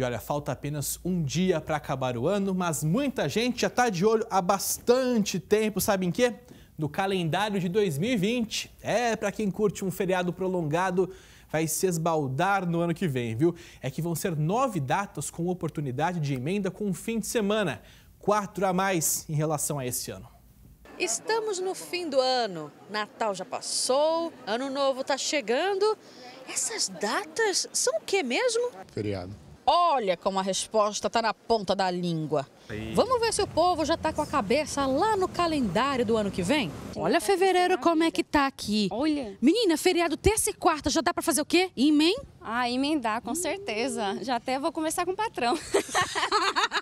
E olha, falta apenas um dia para acabar o ano, mas muita gente já está de olho há bastante tempo, sabe em quê? No calendário de 2020. É, para quem curte um feriado prolongado, vai se esbaldar no ano que vem, viu? É que vão ser nove datas com oportunidade de emenda com fim de semana, quatro a mais em relação a esse ano. Estamos no fim do ano. Natal já passou, ano novo está chegando. Essas datas são o que mesmo? Feriado. Olha como a resposta está na ponta da língua. Vamos ver se o povo já está com a cabeça lá no calendário do ano que vem? Olha fevereiro como é que tá aqui. Olha. Menina, feriado terça e quarta já dá para fazer o quê? Emenda? Ah, emendar, com hum. certeza. Já até vou conversar com o patrão.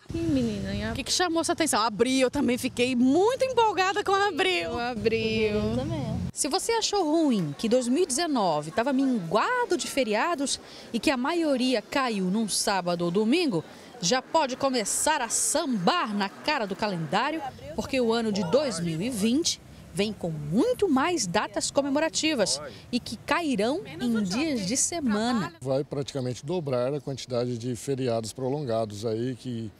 Que menina, eu... o que, que chamou sua atenção? Abril, eu também fiquei muito empolgada com o Abril. Abril. Uhum. Eu também. Se você achou ruim que 2019 estava minguado de feriados e que a maioria caiu num sábado ou domingo, já pode começar a sambar na cara do calendário, porque o ano de 2020 vem com muito mais datas comemorativas e que cairão em dias de semana. Vai praticamente dobrar a quantidade de feriados prolongados aí que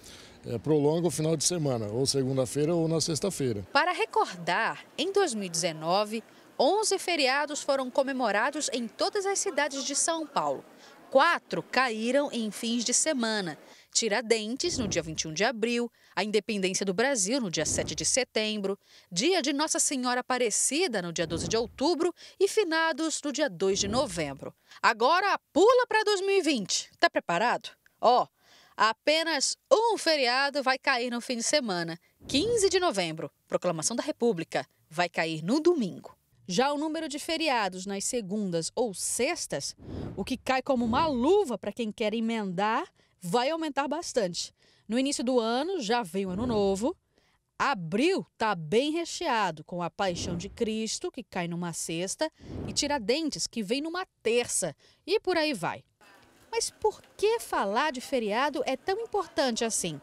é, prolonga o final de semana, ou segunda-feira ou na sexta-feira. Para recordar, em 2019, 11 feriados foram comemorados em todas as cidades de São Paulo. Quatro caíram em fins de semana. Tiradentes, no dia 21 de abril, a independência do Brasil, no dia 7 de setembro, dia de Nossa Senhora Aparecida, no dia 12 de outubro e finados no dia 2 de novembro. Agora pula para 2020. Tá preparado? Ó, oh, apenas um feriado vai cair no fim de semana, 15 de novembro. Proclamação da República vai cair no domingo. Já o número de feriados nas segundas ou sextas, o que cai como uma luva para quem quer emendar vai aumentar bastante. No início do ano já veio ano hum. novo. Abril está bem recheado com a Paixão de Cristo, que cai numa sexta, e Tiradentes, que vem numa terça, e por aí vai. Mas por que falar de feriado é tão importante assim?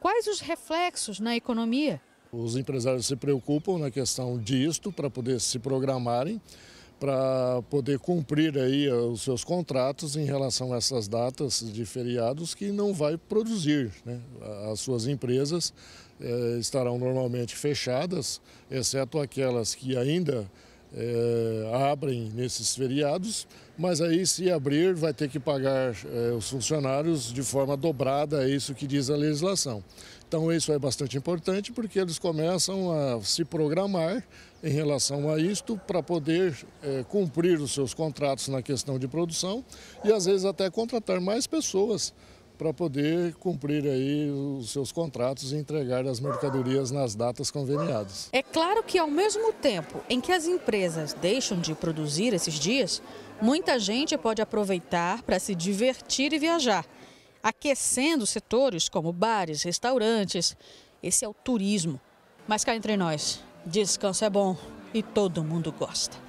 Quais os reflexos na economia? Os empresários se preocupam na questão disto para poder se programarem para poder cumprir aí eh, os seus contratos em relação a essas datas de feriados que não vai produzir. Né? As suas empresas eh, estarão normalmente fechadas, exceto aquelas que ainda é, abrem nesses feriados, mas aí se abrir vai ter que pagar é, os funcionários de forma dobrada, é isso que diz a legislação. Então isso é bastante importante porque eles começam a se programar em relação a isto para poder é, cumprir os seus contratos na questão de produção e às vezes até contratar mais pessoas para poder cumprir aí os seus contratos e entregar as mercadorias nas datas conveniadas. É claro que ao mesmo tempo em que as empresas deixam de produzir esses dias, muita gente pode aproveitar para se divertir e viajar, aquecendo setores como bares, restaurantes. Esse é o turismo. Mas cá entre nós, descanso é bom e todo mundo gosta.